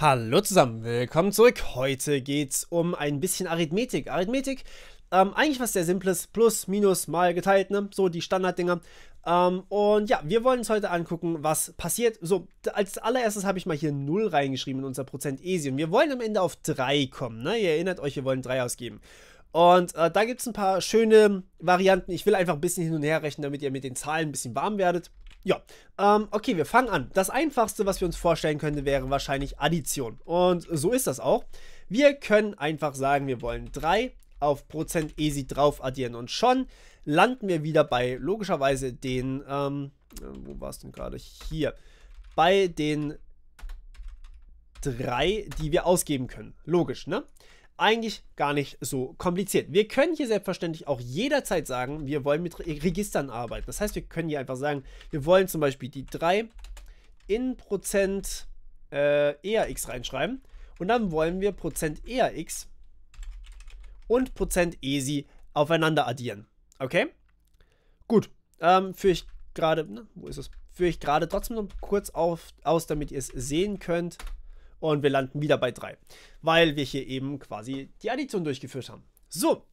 Hallo zusammen, willkommen zurück. Heute geht's um ein bisschen Arithmetik. Arithmetik, ähm, eigentlich was sehr Simples, plus, minus, mal geteilt, ne? so die Standarddinger. Ähm, und ja, wir wollen uns heute angucken, was passiert. So, als allererstes habe ich mal hier 0 reingeschrieben in unser Prozent ESI und wir wollen am Ende auf 3 kommen. Ne? Ihr erinnert euch, wir wollen 3 ausgeben. Und äh, da gibt es ein paar schöne Varianten. Ich will einfach ein bisschen hin und her rechnen, damit ihr mit den Zahlen ein bisschen warm werdet. Ja, ähm, okay, wir fangen an. Das einfachste, was wir uns vorstellen könnten, wäre wahrscheinlich Addition. Und so ist das auch. Wir können einfach sagen, wir wollen 3 auf Prozent easy drauf addieren und schon landen wir wieder bei logischerweise den, ähm, äh, wo war es denn gerade? Hier. Bei den 3, die wir ausgeben können. Logisch, ne? eigentlich gar nicht so kompliziert. Wir können hier selbstverständlich auch jederzeit sagen, wir wollen mit Registern arbeiten. Das heißt, wir können hier einfach sagen, wir wollen zum Beispiel die 3 in Prozent äh, ERX reinschreiben und dann wollen wir Prozent ERX und Prozent ESI aufeinander addieren. Okay? Gut. Ähm, führe ich gerade, wo ist es? Führe ich gerade trotzdem noch kurz auf, aus, damit ihr es sehen könnt. Und wir landen wieder bei 3, weil wir hier eben quasi die Addition durchgeführt haben. So,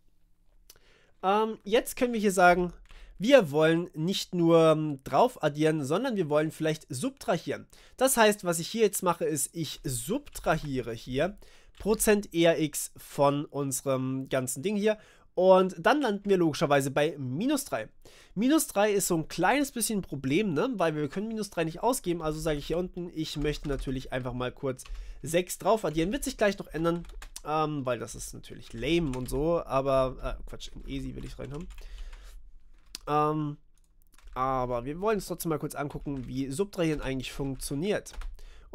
ähm, jetzt können wir hier sagen, wir wollen nicht nur ähm, drauf addieren, sondern wir wollen vielleicht subtrahieren. Das heißt, was ich hier jetzt mache, ist, ich subtrahiere hier Prozent ERX von unserem ganzen Ding hier und dann landen wir logischerweise bei minus 3. Minus 3 ist so ein kleines bisschen ein Problem, ne? weil wir können minus 3 nicht ausgeben. Also sage ich hier unten, ich möchte natürlich einfach mal kurz 6 drauf addieren. Wird sich gleich noch ändern, ähm, weil das ist natürlich lame und so. Aber, äh, Quatsch, in easy will ich es haben. Ähm, aber wir wollen uns trotzdem mal kurz angucken, wie Subtrahieren eigentlich funktioniert.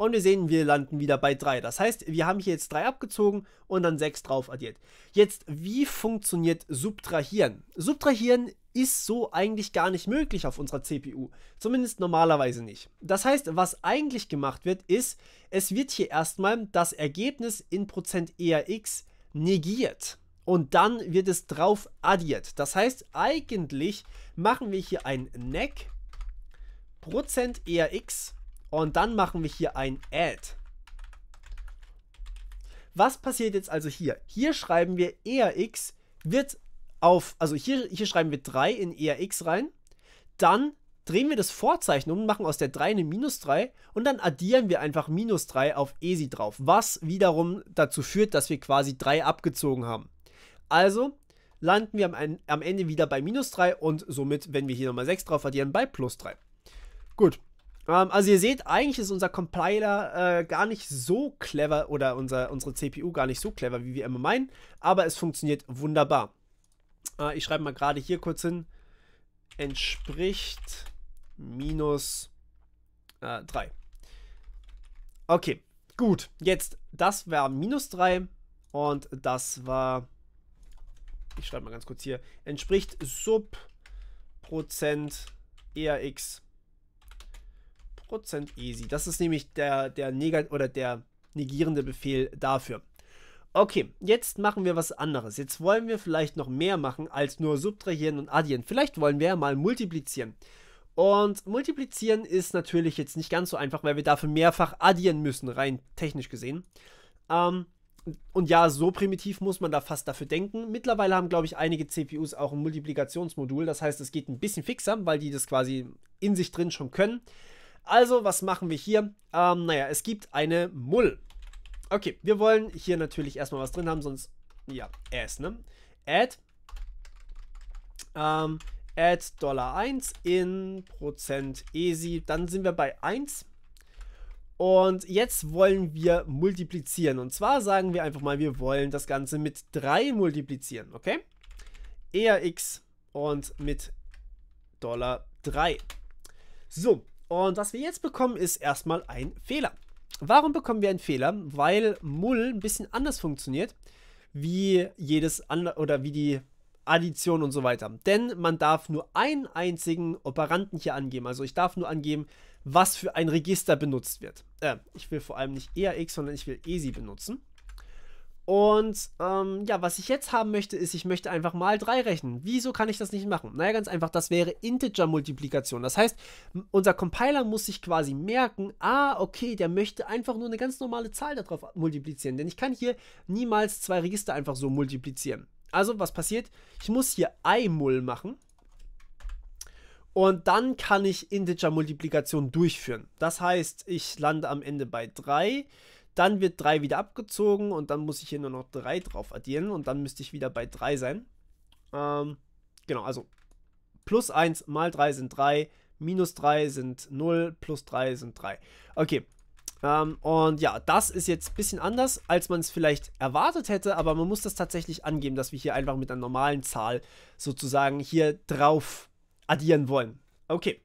Und wir sehen, wir landen wieder bei 3. Das heißt, wir haben hier jetzt 3 abgezogen und dann 6 drauf addiert. Jetzt, wie funktioniert Subtrahieren? Subtrahieren ist so eigentlich gar nicht möglich auf unserer CPU. Zumindest normalerweise nicht. Das heißt, was eigentlich gemacht wird, ist, es wird hier erstmal das Ergebnis in Prozent %erx negiert und dann wird es drauf addiert. Das heißt, eigentlich machen wir hier ein NEC Prozent %erx und dann machen wir hier ein Add. Was passiert jetzt also hier? Hier schreiben wir ERX wird auf, also hier, hier schreiben wir 3 in ERX rein. Dann drehen wir das Vorzeichen um, machen aus der 3 eine Minus 3 und dann addieren wir einfach Minus 3 auf ESI drauf, was wiederum dazu führt, dass wir quasi 3 abgezogen haben. Also landen wir am, am Ende wieder bei Minus 3 und somit, wenn wir hier nochmal 6 drauf addieren, bei Plus 3. Gut, ähm, also ihr seht, eigentlich ist unser Compiler äh, gar nicht so clever oder unser, unsere CPU gar nicht so clever, wie wir immer meinen, aber es funktioniert wunderbar. Äh, ich schreibe mal gerade hier kurz hin, entspricht minus äh, 3. Okay, gut, jetzt, das war minus 3 und das war, ich schreibe mal ganz kurz hier, entspricht sub Prozent ERX 100% easy. Das ist nämlich der, der, negat oder der negierende Befehl dafür. Okay, jetzt machen wir was anderes. Jetzt wollen wir vielleicht noch mehr machen als nur subtrahieren und addieren. Vielleicht wollen wir ja mal multiplizieren. Und multiplizieren ist natürlich jetzt nicht ganz so einfach, weil wir dafür mehrfach addieren müssen, rein technisch gesehen. Ähm, und ja, so primitiv muss man da fast dafür denken. Mittlerweile haben, glaube ich, einige CPUs auch ein Multiplikationsmodul. Das heißt, es geht ein bisschen fixer, weil die das quasi in sich drin schon können. Also, was machen wir hier? Ähm, naja, es gibt eine Mull. Okay, wir wollen hier natürlich erstmal was drin haben, sonst... Ja, add, ne? Add. Ähm, add Dollar 1 in Prozent Easy. Dann sind wir bei 1. Und jetzt wollen wir multiplizieren. Und zwar sagen wir einfach mal, wir wollen das Ganze mit 3 multiplizieren, okay? ERX und mit Dollar 3. So, und was wir jetzt bekommen, ist erstmal ein Fehler. Warum bekommen wir einen Fehler? Weil Mull ein bisschen anders funktioniert, wie jedes andere oder wie die Addition und so weiter. Denn man darf nur einen einzigen Operanten hier angeben. Also ich darf nur angeben, was für ein Register benutzt wird. Äh, ich will vor allem nicht ERX, sondern ich will ESI benutzen. Und ähm, ja, was ich jetzt haben möchte, ist, ich möchte einfach mal 3 rechnen. Wieso kann ich das nicht machen? Naja, ganz einfach, das wäre Integer-Multiplikation. Das heißt, unser Compiler muss sich quasi merken, ah, okay, der möchte einfach nur eine ganz normale Zahl darauf multiplizieren. Denn ich kann hier niemals zwei Register einfach so multiplizieren. Also, was passiert? Ich muss hier iMul machen. Und dann kann ich Integer-Multiplikation durchführen. Das heißt, ich lande am Ende bei 3. Dann wird 3 wieder abgezogen und dann muss ich hier nur noch 3 drauf addieren und dann müsste ich wieder bei 3 sein. Ähm, genau, also plus 1 mal 3 sind 3, minus 3 sind 0, plus 3 sind 3. Okay, ähm, und ja, das ist jetzt ein bisschen anders, als man es vielleicht erwartet hätte, aber man muss das tatsächlich angeben, dass wir hier einfach mit einer normalen Zahl sozusagen hier drauf addieren wollen. Okay,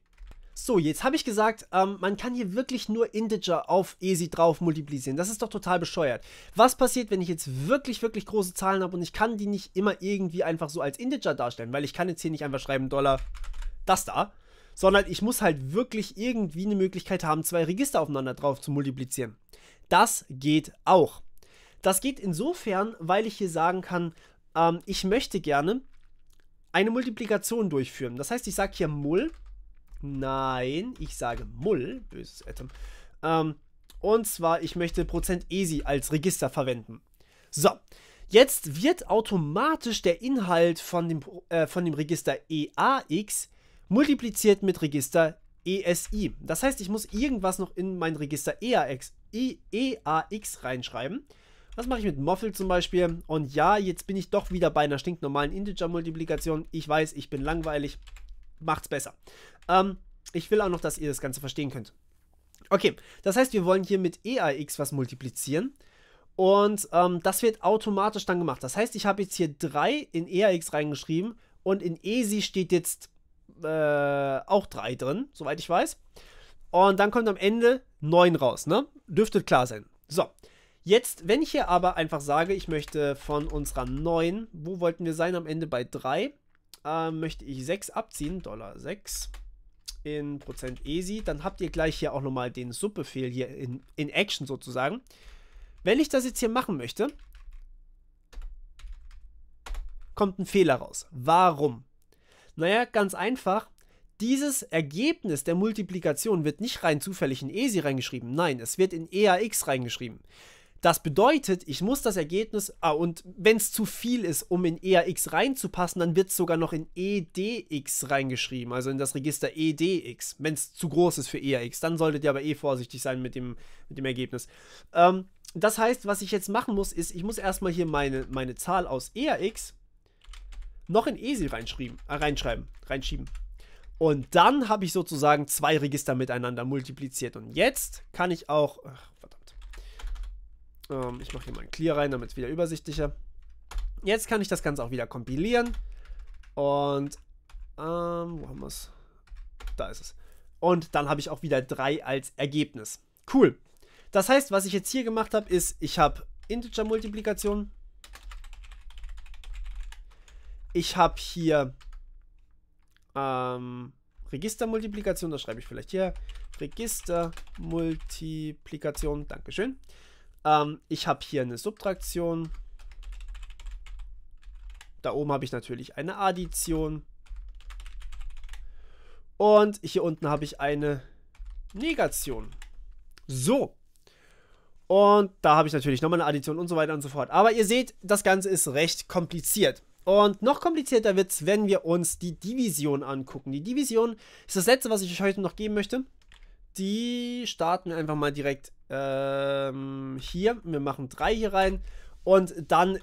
so, jetzt habe ich gesagt, ähm, man kann hier wirklich nur Integer auf ESI drauf multiplizieren. Das ist doch total bescheuert. Was passiert, wenn ich jetzt wirklich, wirklich große Zahlen habe und ich kann die nicht immer irgendwie einfach so als Integer darstellen? Weil ich kann jetzt hier nicht einfach schreiben, Dollar, das da. Sondern ich muss halt wirklich irgendwie eine Möglichkeit haben, zwei Register aufeinander drauf zu multiplizieren. Das geht auch. Das geht insofern, weil ich hier sagen kann, ähm, ich möchte gerne eine Multiplikation durchführen. Das heißt, ich sage hier mul Nein, ich sage Mull, böses Atom. Ähm, und zwar, ich möchte %easy e als Register verwenden. So, jetzt wird automatisch der Inhalt von dem, äh, von dem Register EAX multipliziert mit Register ESI. Das heißt, ich muss irgendwas noch in mein Register EAX, e EAX e, e reinschreiben. Was mache ich mit Moffel zum Beispiel? Und ja, jetzt bin ich doch wieder bei einer stinknormalen Integer-Multiplikation. Ich weiß, ich bin langweilig macht's besser. Ähm, ich will auch noch, dass ihr das Ganze verstehen könnt. Okay, das heißt, wir wollen hier mit EAX was multiplizieren. Und ähm, das wird automatisch dann gemacht. Das heißt, ich habe jetzt hier 3 in EAX reingeschrieben und in ESI steht jetzt äh, auch 3 drin, soweit ich weiß. Und dann kommt am Ende 9 raus, ne? Dürfte klar sein. So, jetzt, wenn ich hier aber einfach sage, ich möchte von unserer 9, wo wollten wir sein? Am Ende bei 3 äh, möchte ich 6 abziehen, Dollar 6 in Prozent ESI, dann habt ihr gleich hier auch nochmal den Subbefehl hier in, in Action sozusagen. Wenn ich das jetzt hier machen möchte, kommt ein Fehler raus. Warum? Naja, ganz einfach. Dieses Ergebnis der Multiplikation wird nicht rein zufällig in ESI reingeschrieben. Nein, es wird in EAX reingeschrieben. Das bedeutet, ich muss das Ergebnis, ah, und wenn es zu viel ist, um in EAX reinzupassen, dann wird es sogar noch in EDX reingeschrieben, also in das Register EDX, wenn es zu groß ist für EAX. Dann solltet ihr aber eh vorsichtig sein mit dem, mit dem Ergebnis. Ähm, das heißt, was ich jetzt machen muss, ist, ich muss erstmal hier meine, meine Zahl aus EAX noch in ESI reinschreiben, äh, reinschreiben, reinschieben. Und dann habe ich sozusagen zwei Register miteinander multipliziert. Und jetzt kann ich auch, ach, ähm, ich mache hier mal ein Clear rein, damit es wieder übersichtlicher. Jetzt kann ich das Ganze auch wieder kompilieren. Und ähm, wo haben wir es? Da ist es. Und dann habe ich auch wieder 3 als Ergebnis. Cool. Das heißt, was ich jetzt hier gemacht habe, ist, ich habe Integer-Multiplikation. Ich habe hier ähm, Register-Multiplikation. das schreibe ich vielleicht hier. Register-Multiplikation. Dankeschön. Ähm, ich habe hier eine Subtraktion. Da oben habe ich natürlich eine Addition. Und hier unten habe ich eine Negation. So. Und da habe ich natürlich nochmal eine Addition und so weiter und so fort. Aber ihr seht, das Ganze ist recht kompliziert. Und noch komplizierter wird es, wenn wir uns die Division angucken. Die Division ist das letzte, was ich euch heute noch geben möchte die starten wir einfach mal direkt ähm, hier. Wir machen drei hier rein und dann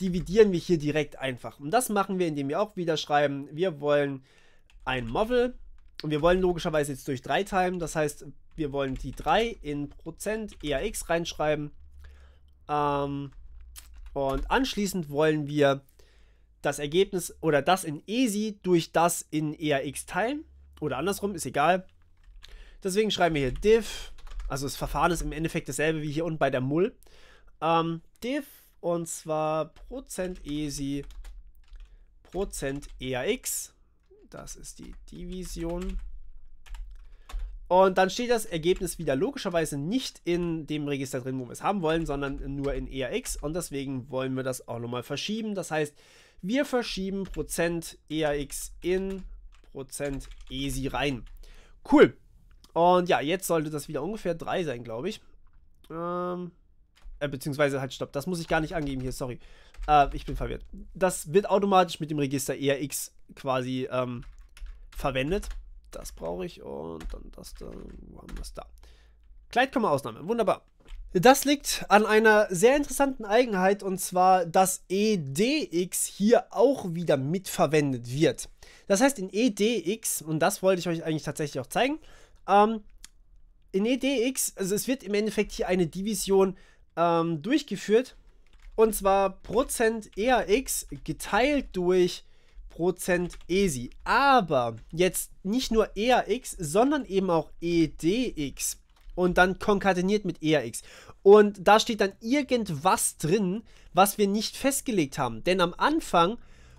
dividieren wir hier direkt einfach. Und das machen wir, indem wir auch wieder schreiben, wir wollen ein Model und wir wollen logischerweise jetzt durch 3 teilen. Das heißt, wir wollen die 3 in Prozent ERX reinschreiben. Ähm, und anschließend wollen wir das Ergebnis oder das in ESI durch das in ERX teilen. Oder andersrum, ist egal. Deswegen schreiben wir hier div, also das Verfahren ist im Endeffekt dasselbe wie hier unten bei der Mull. Ähm, div und zwar %easy %eax, e das ist die Division. Und dann steht das Ergebnis wieder logischerweise nicht in dem Register drin, wo wir es haben wollen, sondern nur in ERX. Und deswegen wollen wir das auch nochmal verschieben. Das heißt, wir verschieben Prozent ERX in Prozent ESI rein. Cool. Und ja, jetzt sollte das wieder ungefähr 3 sein, glaube ich. Ähm, äh, beziehungsweise halt, stopp, das muss ich gar nicht angeben hier, sorry. Äh, ich bin verwirrt. Das wird automatisch mit dem Register ERX quasi ähm, verwendet. Das brauche ich und dann das da. Wo haben wir es da? Kleidkammer-Ausnahme, wunderbar. Das liegt an einer sehr interessanten Eigenheit und zwar, dass EDX hier auch wieder mitverwendet wird. Das heißt, in EDX, und das wollte ich euch eigentlich tatsächlich auch zeigen, ähm, in EDX, also es wird im Endeffekt hier eine Division ähm, durchgeführt. Und zwar Prozent ERX geteilt durch Prozent ESI. Aber jetzt nicht nur ERX, sondern eben auch EDX. Und dann konkateniert mit ERX. Und da steht dann irgendwas drin, was wir nicht festgelegt haben. Denn am Anfang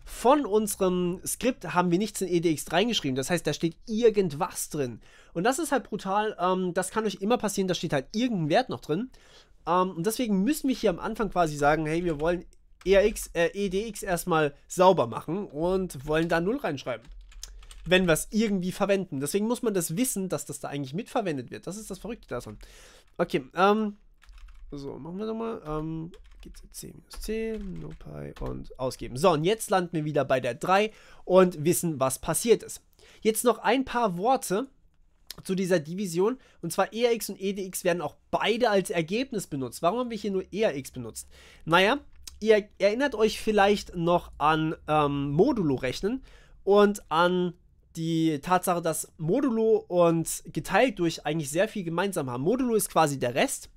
von unserem Skript haben wir nichts in EDX reingeschrieben. Das heißt, da steht irgendwas drin. Und das ist halt brutal. Ähm, das kann euch immer passieren. Da steht halt irgendein Wert noch drin. Ähm, und deswegen müssen wir hier am Anfang quasi sagen, hey, wir wollen ERX, äh, EDX erstmal sauber machen und wollen da 0 reinschreiben. Wenn wir es irgendwie verwenden. Deswegen muss man das wissen, dass das da eigentlich mitverwendet wird. Das ist das Verrückte daran. Okay, ähm, so, machen wir nochmal. Ähm, gibt es 10 minus C, NoPy und ausgeben. So, und jetzt landen wir wieder bei der 3 und wissen, was passiert ist. Jetzt noch ein paar Worte zu dieser Division. Und zwar ERX und EDX werden auch beide als Ergebnis benutzt. Warum haben wir hier nur ERX benutzt? Naja, ihr erinnert euch vielleicht noch an ähm, Modulo-Rechnen und an die Tatsache, dass Modulo und geteilt durch eigentlich sehr viel gemeinsam haben. Modulo ist quasi der Rest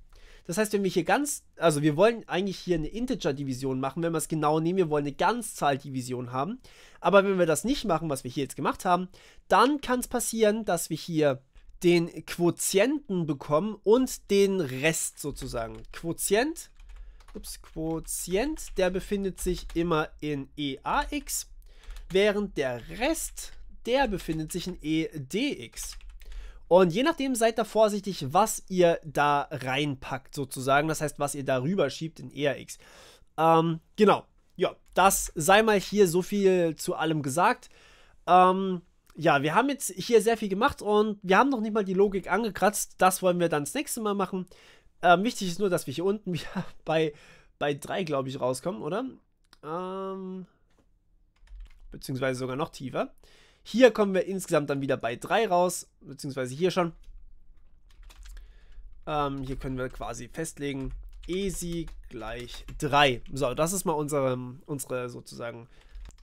das heißt, wenn wir hier ganz, also wir wollen eigentlich hier eine Integer-Division machen, wenn wir es genau nehmen, wir wollen eine Ganzzahl-Division haben. Aber wenn wir das nicht machen, was wir hier jetzt gemacht haben, dann kann es passieren, dass wir hier den Quotienten bekommen und den Rest sozusagen. Quotient, ups, Quotient, der befindet sich immer in EAX, während der Rest, der befindet sich in EDX. Und je nachdem seid da vorsichtig, was ihr da reinpackt, sozusagen. Das heißt, was ihr da rüber schiebt in ERX. Ähm, genau. Ja, das sei mal hier so viel zu allem gesagt. Ähm, ja, wir haben jetzt hier sehr viel gemacht und wir haben noch nicht mal die Logik angekratzt. Das wollen wir dann das nächste Mal machen. Ähm, wichtig ist nur, dass wir hier unten wieder bei, bei 3, glaube ich, rauskommen, oder? Ähm, beziehungsweise sogar noch tiefer. Hier kommen wir insgesamt dann wieder bei 3 raus, beziehungsweise hier schon. Ähm, hier können wir quasi festlegen, easy gleich 3. So, das ist mal unsere, unsere sozusagen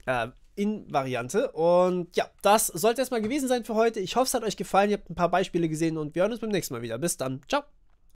äh, In-Variante. Und ja, das sollte es mal gewesen sein für heute. Ich hoffe, es hat euch gefallen. Ihr habt ein paar Beispiele gesehen und wir hören uns beim nächsten Mal wieder. Bis dann. Ciao.